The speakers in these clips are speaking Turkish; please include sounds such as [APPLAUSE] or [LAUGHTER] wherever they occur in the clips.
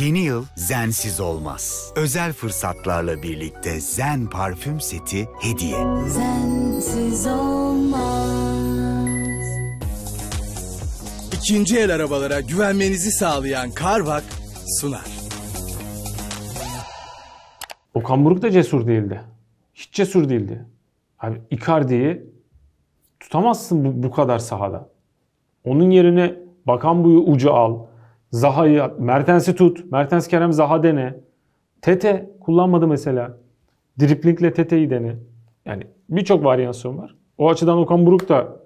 Yeni yıl zensiz olmaz. Özel fırsatlarla birlikte Zen parfüm seti hediye. Zensiz olmaz. İkinci el arabalara güvenmenizi sağlayan Carvak sunar. Okan Buruk da cesur değildi. Hiç cesur değildi. Abi Icardi'yi tutamazsın bu, bu kadar sahada. Onun yerine Bakan Buyu ucu al. Zaha'yı, Mertens'i tut. Mertens Kerem Zaha dene. Tete kullanmadı mesela. Driplingle Tete'yi dene. Yani birçok varyasyon var. O açıdan Okan Buruk da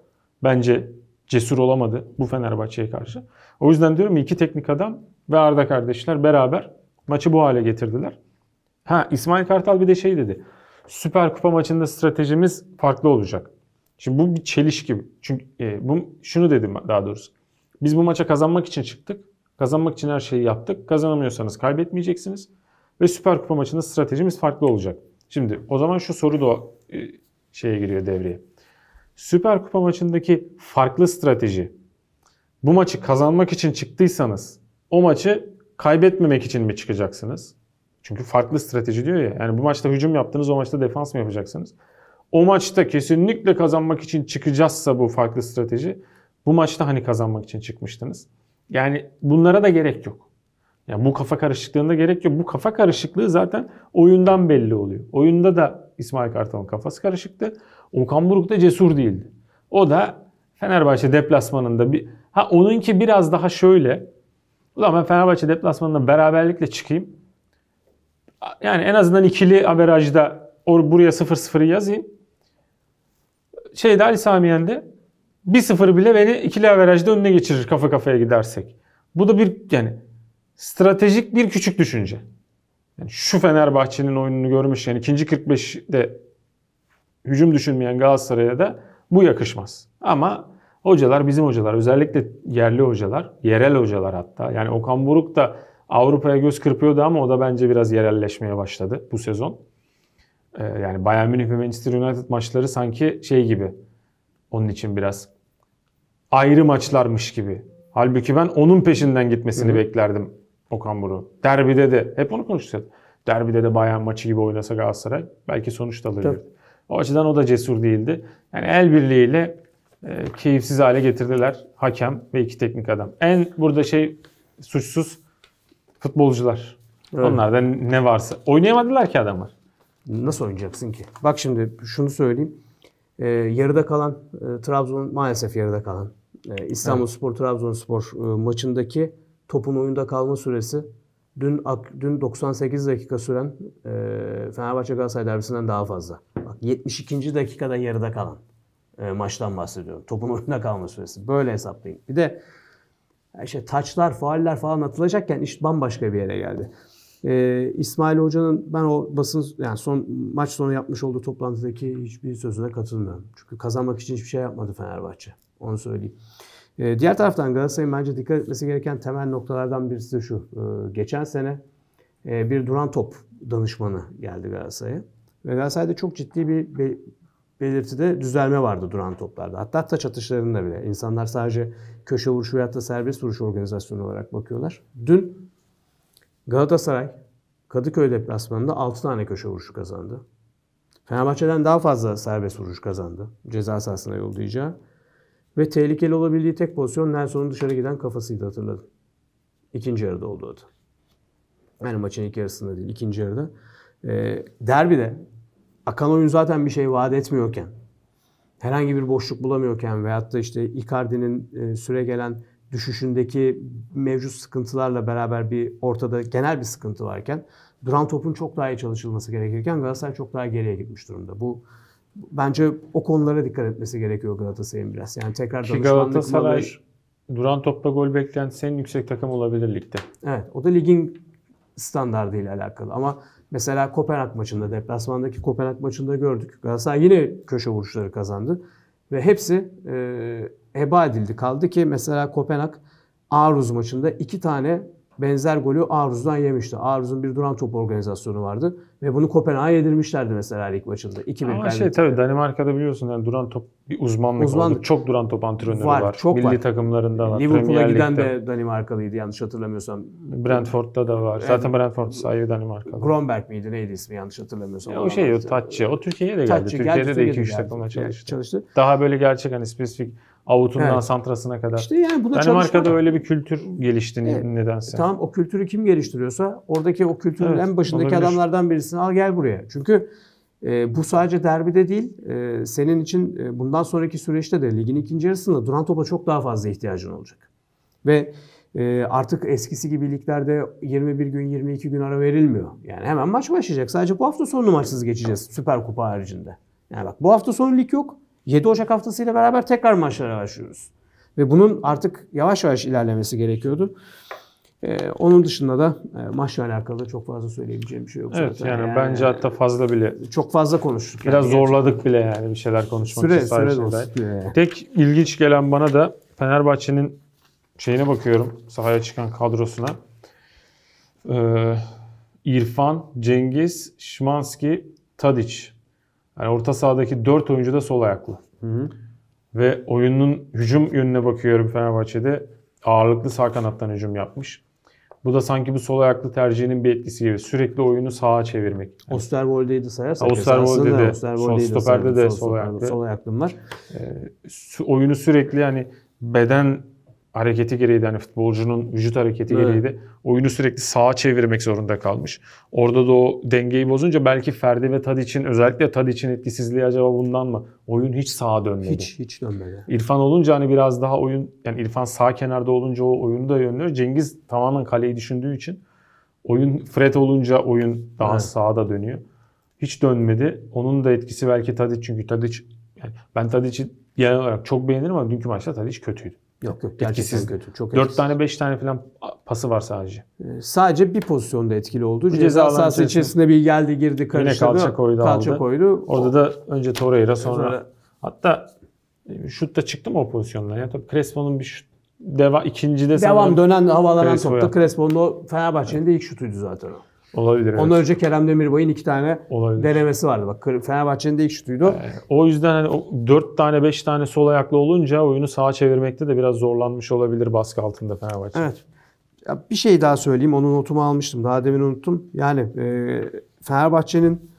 bence cesur olamadı bu Fenerbahçe'ye karşı. O yüzden diyorum iki teknik adam ve Arda kardeşler beraber maçı bu hale getirdiler. Ha İsmail Kartal bir de şey dedi. Süper Kupa maçında stratejimiz farklı olacak. Şimdi bu bir çelişki. Çünkü e, bu şunu dedim daha doğrusu. Biz bu maça kazanmak için çıktık. Kazanmak için her şeyi yaptık. Kazanamıyorsanız kaybetmeyeceksiniz. Ve Süper Kupa maçında stratejimiz farklı olacak. Şimdi o zaman şu soru da e, şeye giriyor devreye. Süper Kupa maçındaki farklı strateji. Bu maçı kazanmak için çıktıysanız o maçı kaybetmemek için mi çıkacaksınız? Çünkü farklı strateji diyor ya. Yani bu maçta hücum yaptınız, o maçta defans mı yapacaksınız? O maçta kesinlikle kazanmak için çıkacaksa bu farklı strateji. Bu maçta hani kazanmak için çıkmıştınız? Yani bunlara da gerek yok. Yani bu kafa karışıklığında gerek yok. Bu kafa karışıklığı zaten oyundan belli oluyor. Oyunda da İsmail Kartal'ın kafası karışıktı. Okan Buruk da cesur değildi. O da Fenerbahçe deplasmanında bir... Ha onunki biraz daha şöyle. Ulan ben Fenerbahçe deplasmanında beraberlikle çıkayım. Yani en azından ikili averajda or, buraya 0-0'ı yazayım. Şeyde Ali Samiyen'de 1 sıfır bile beni ikili averajda önüne geçirir kafa kafaya gidersek. Bu da bir yani stratejik bir küçük düşünce. Yani şu Fenerbahçe'nin oyununu görmüş yani ikinci 45'de hücum düşünmeyen Galatasaray'a da bu yakışmaz. Ama hocalar bizim hocalar özellikle yerli hocalar, yerel hocalar hatta. Yani Okan Buruk da Avrupa'ya göz kırpıyordu ama o da bence biraz yerelleşmeye başladı bu sezon. Ee, yani Bayern Münih ve Manchester United maçları sanki şey gibi. Onun için biraz ayrı maçlarmış gibi. Halbuki ben onun peşinden gitmesini Hı-hı. beklerdim Okan Buruk. Derbide de hep onu konuşuyoruz. Derbide de bayan maçı gibi oynasa Galatasaray belki sonuç da alırdı. O açıdan o da cesur değildi. Yani el birliğiyle e, keyifsiz hale getirdiler hakem ve iki teknik adam. En burada şey suçsuz futbolcular. Evet. Onlarda ne varsa. Oynayamadılar ki adamlar. Nasıl oynayacaksın ki? Bak şimdi şunu söyleyeyim. E, yarıda kalan e, Trabzon maalesef yarıda kalan e, İstanbulspor evet. Trabzonspor e, maçındaki topun oyunda kalma süresi dün dün 98 dakika süren e, Fenerbahçe Galatasaray derbisinden daha fazla. Bak 72. dakikada yarıda kalan e, maçtan bahsediyorum. Topun [LAUGHS] oyunda kalma süresi. Böyle hesaplayın. Bir de işte taçlar, fauller falan atılacakken iş işte bambaşka bir yere geldi. Ee, İsmail Hoca'nın ben o basın yani son maç sonu yapmış olduğu toplantıdaki hiçbir sözüne katılmıyorum. Çünkü kazanmak için hiçbir şey yapmadı Fenerbahçe. Onu söyleyeyim. Ee, diğer taraftan Galatasaray'ın bence dikkat etmesi gereken temel noktalardan birisi de şu. Ee, geçen sene e, bir duran top danışmanı geldi Galatasaray'a. Ve Galatasaray'da çok ciddi bir be belirtide düzelme vardı duran toplarda. Hatta taç atışlarında bile. insanlar sadece köşe vuruşu veyahut da serbest vuruş organizasyonu olarak bakıyorlar. Dün Galatasaray Kadıköy deplasmanında 6 tane köşe vuruşu kazandı. Fenerbahçe'den daha fazla serbest vuruş kazandı. Ceza sahasına yollayacağı. Ve tehlikeli olabildiği tek pozisyon Nelson'un dışarı giden kafasıydı hatırladım. İkinci yarıda oldu adı. Yani maçın ilk yarısında değil, ikinci yarıda. E, derbide akan oyun zaten bir şey vaat etmiyorken, herhangi bir boşluk bulamıyorken veyahut da işte Icardi'nin e, süre gelen düşüşündeki mevcut sıkıntılarla beraber bir ortada genel bir sıkıntı varken duran topun çok daha iyi çalışılması gerekirken Galatasaray çok daha geriye gitmiş durumda. Bu bence o konulara dikkat etmesi gerekiyor Galatasaray'ın biraz. Yani tekrar Ki danışmanlık Galatasaray mıdır? duran topla gol beklentisi Senin yüksek takım olabilir ligde. Evet. O da ligin standartıyla alakalı ama mesela Kopenhag maçında deplasmandaki Kopenhag maçında gördük. Galatasaray yine köşe vuruşları kazandı ve hepsi e, heba edildi. Kaldı ki mesela Kopenhag Aarhus maçında iki tane benzer golü Aarhus'dan yemişti. Aarhus'un bir duran top organizasyonu vardı ve bunu Kopenhag'a yedirmişlerdi mesela ilk maçında. 2 Ama şey tabii Danimarka'da biliyorsun yani duran top bir uzmanlık Uzman... oldu. Çok duran top antrenörü var. var. Çok Milli var. takımlarında var. Liverpool'a giden de Danimarkalıydı yanlış hatırlamıyorsam. Brentford'da da var. Zaten Brentford sahibi Danimarkalı. Gromberg miydi neydi ismi yanlış hatırlamıyorsam. Ya, o şey o Tatçı. O Türkiye'ye de geldi. Tatçı, Türkiye'de geldi, de 2-3 takımla çalıştı. çalıştı. Daha böyle gerçek hani spesifik Avutundan evet. santrasına kadar. İşte yani buna Danimarka'da öyle bir kültür gelişti evet. nedense. E, tamam o kültürü kim geliştiriyorsa oradaki o kültürün evet, en başındaki olabilir. adamlardan birisini al gel buraya. Çünkü e, bu sadece derbide değil e, senin için e, bundan sonraki süreçte de ligin ikinci yarısında duran topa çok daha fazla ihtiyacın olacak. Ve e, artık eskisi gibi liglerde 21 gün 22 gün ara verilmiyor. Yani hemen maç başlayacak. Sadece bu hafta sonu maçsız geçeceğiz Süper Kupa haricinde. Yani bak bu hafta sonu lig yok. 7 Ocak haftası ile beraber tekrar maçlara başlıyoruz. Ve bunun artık yavaş yavaş ilerlemesi gerekiyordu. Ee, onun dışında da e, maçla alakalı çok fazla söyleyebileceğim bir şey yok. Evet zaten. yani, yani bence hatta fazla bile. Çok fazla konuştuk. Biraz yani zorladık bile yani bir şeyler konuşmak süre, için. Süre dost. Tek ilginç gelen bana da Fenerbahçe'nin şeyine bakıyorum sahaya çıkan kadrosuna. Ee, İrfan, Cengiz, Şimanski, Tadiç. Yani orta sahadaki 4 oyuncu da sol ayaklı. Hı hı. Ve oyunun hücum yönüne bakıyorum Fenerbahçe'de. Ağırlıklı sağ kanattan hücum yapmış. Bu da sanki bu sol ayaklı tercihinin bir etkisi gibi. Sürekli oyunu sağa çevirmek. Yani. sayarsak. Osterwolde de, Osterwolde'yi de, stoperde de sol, sol ayaklı. Sol ayaklım var. Ee, oyunu sürekli yani beden hareketi gereğiydi. Hani futbolcunun vücut hareketi evet. de, Oyunu sürekli sağa çevirmek zorunda kalmış. Orada da o dengeyi bozunca belki Ferdi ve Tad için özellikle Tad için etkisizliği acaba bundan mı? Oyun hiç sağa dönmedi. Hiç hiç dönmedi. İrfan olunca hani biraz daha oyun yani İrfan sağ kenarda olunca o oyunu da yönlüyor. Cengiz tamamen kaleyi düşündüğü için oyun Fred olunca oyun daha evet. sağda dönüyor. Hiç dönmedi. Onun da etkisi belki Tadic çünkü Tadic yani ben Tadic'i genel olarak çok beğenirim ama dünkü maçta Tadic kötüydü. Yok yok gerçekten etkisiz. kötü. Çok 4 etkisiz. tane 5 tane falan pası var sadece. Ee, sadece bir pozisyonda etkili oldu. Bu ceza sahası içerisinde bir geldi girdi karıştırdı. Yine kalça koydu kalça aldı. koydu. Orada da önce Torreira sonra, sonra hatta da e, çıktı mı o pozisyonlar? Yani tabii Crespo'nun bir şut deva ikincide devam dönen havalanan topta Crespo'nun o Fenerbahçe'nin evet. de ilk şutuydu zaten o. Olabilir. Ondan evet. önce Kerem Demirbay'ın iki tane Olabilir. denemesi vardı. Bak Fenerbahçe'nin de ilk şutuydu. Yani, ee, o yüzden hani 4 tane 5 tane sol ayaklı olunca oyunu sağa çevirmekte de biraz zorlanmış olabilir baskı altında Fenerbahçe. Evet. Ya bir şey daha söyleyeyim. Onu notumu almıştım. Daha demin unuttum. Yani e, Fenerbahçe'nin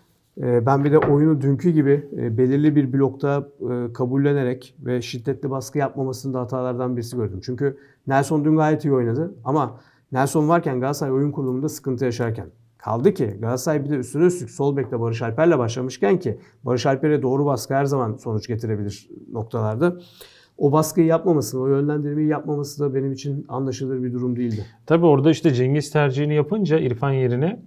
e, ben bir de oyunu dünkü gibi e, belirli bir blokta e, kabullenerek ve şiddetli baskı yapmamasında hatalardan birisi gördüm. Çünkü Nelson dün gayet iyi oynadı ama Nelson varken Galatasaray oyun kurulumunda sıkıntı yaşarken. Kaldı ki Galatasaray bir de üstüne üstlük sol bekle Barış Alper'le başlamışken ki Barış Alper'e doğru baskı her zaman sonuç getirebilir noktalarda o baskıyı yapmamasını, o yönlendirmeyi yapmaması da benim için anlaşılır bir durum değildi. Tabii orada işte Cengiz tercihini yapınca İrfan yerine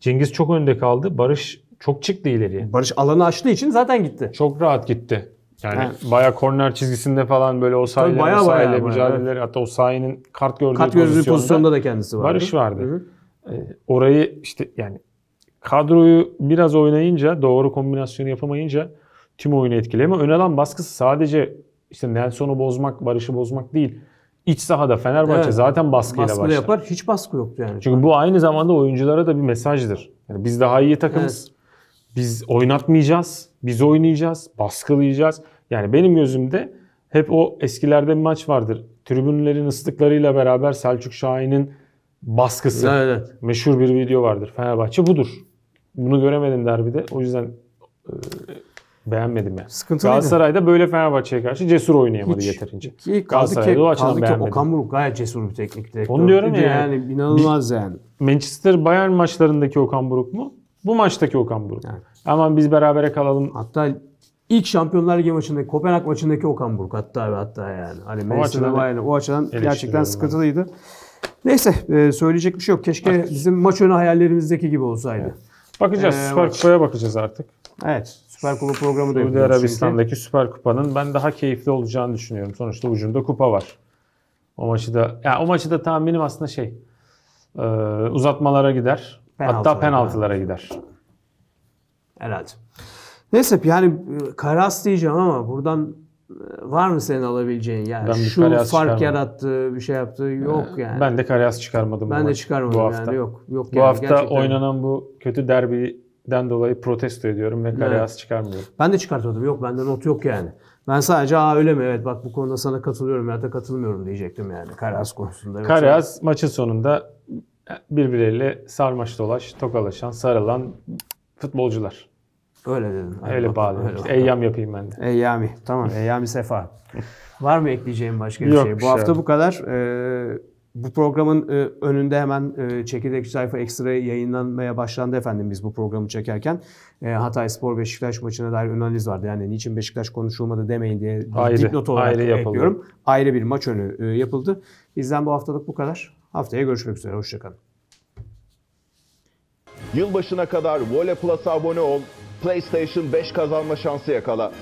Cengiz çok önde kaldı. Barış çok çıktı ileriye. Barış alanı açtığı için zaten gitti. Çok rahat gitti. Yani ha. bayağı korner çizgisinde falan böyle o sahile, bayağı, o sahile mücadeleleri hatta o sahinin kart gördüğü, kart gördüğü pozisyonda, pozisyonda da kendisi vardı. Barış vardı. Hı hı. Ee, orayı işte yani kadroyu biraz oynayınca doğru kombinasyonu yapamayınca tüm oyunu etkiliyor. Ama ön baskısı sadece işte Nelson'u bozmak, Barış'ı bozmak değil. İç sahada Fenerbahçe evet. zaten baskıyla Baskıyla başlar. yapar. Hiç baskı yoktu yani. Çünkü bu aynı zamanda oyunculara da bir mesajdır. Yani biz daha iyi takımız. Evet. Biz oynatmayacağız, biz oynayacağız, baskılayacağız. Yani benim gözümde hep o eskilerde bir maç vardır. Tribünlerin ıslıklarıyla beraber Selçuk Şahin'in baskısı. Evet, Meşhur bir video vardır. Fenerbahçe budur. Bunu göremedim derbide. O yüzden e, beğenmedim yani. Sıkıntı Galatasaray'da neydi? böyle Fenerbahçe'ye karşı cesur oynayamadı Hiç. yeterince. Ki, kaldı ki, o açıdan beğenmedim. Okan Buruk gayet cesur bir teknik direktör. Onu diyorum ya. Yani, yani inanılmaz yani. Manchester Bayern maçlarındaki Okan Buruk mu? Bu maçtaki Okan Buruk. Evet. Aman biz berabere kalalım. Hatta ilk Şampiyonlar Ligi maçındaki, Kopenhag maçındaki Okan Buruk hatta ve hatta yani. Hani o açıdan, Bayern, o açıdan gerçekten sıkıntılıydı. Neyse e, söyleyecek bir şey yok. Keşke artık. bizim maç önü hayallerimizdeki gibi olsaydı. Evet. Bakacağız. Ee, Süper Kupa'ya bakacağız artık. Evet. Süper Kupa programı da Suudi Arabistan'daki çünkü. Süper Kupa'nın ben daha keyifli olacağını düşünüyorum. Sonuçta ucunda kupa var. O maçı da ya yani o maçı da tahminim aslında şey. E, uzatmalara gider. Penaltılar Hatta penaltılara yani. gider. Herhalde. Neyse yani e, karas diyeceğim ama buradan e, var mı senin alabileceğin? Yani ben şu fark çıkarmadım. yarattı, bir şey yaptı. Yok yani. Ben de karyas çıkarmadım. Ben de çıkarmadım bu yani. hafta. Yok. Yok bu yani. hafta Gerçekten... oynanan bu kötü derbiden dolayı protesto ediyorum ve karyas evet. çıkarmıyorum. Ben de çıkartmadım. Yok bende not yok yani. Ben sadece aa öyle mi evet bak bu konuda sana katılıyorum ya da katılmıyorum diyecektim yani Karyas konusunda. Yoksa... Karyas maçın sonunda birbirleriyle sarmaş dolaş, tokalaşan, sarılan futbolcular. Öyle dedin. Aynen. Öyle bağlı. İşte eyyam yapayım ben de. Eyyami. Tamam. Eyyami sefa. [LAUGHS] Var mı ekleyeceğim başka bir şey? Yok, şey? Bu hafta abi. bu kadar. Ee, bu programın e, önünde hemen e, çekirdek sayfa ekstra yayınlanmaya başlandı efendim biz bu programı çekerken. E, Hatay Spor Beşiktaş maçına dair analiz vardı. Yani niçin Beşiktaş konuşulmadı demeyin diye ayrı, dipnot olarak ayrı ekliyorum. Ayrı bir maç önü e, yapıldı. Bizden bu haftalık bu kadar. Haftaya görüşmek üzere. Hoşçakalın. Yılbaşına kadar Vole Plus'a abone ol, PlayStation 5 kazanma şansı yakala.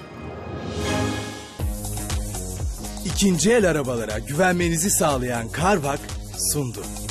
İkinci el arabalara güvenmenizi sağlayan Carvak sundu.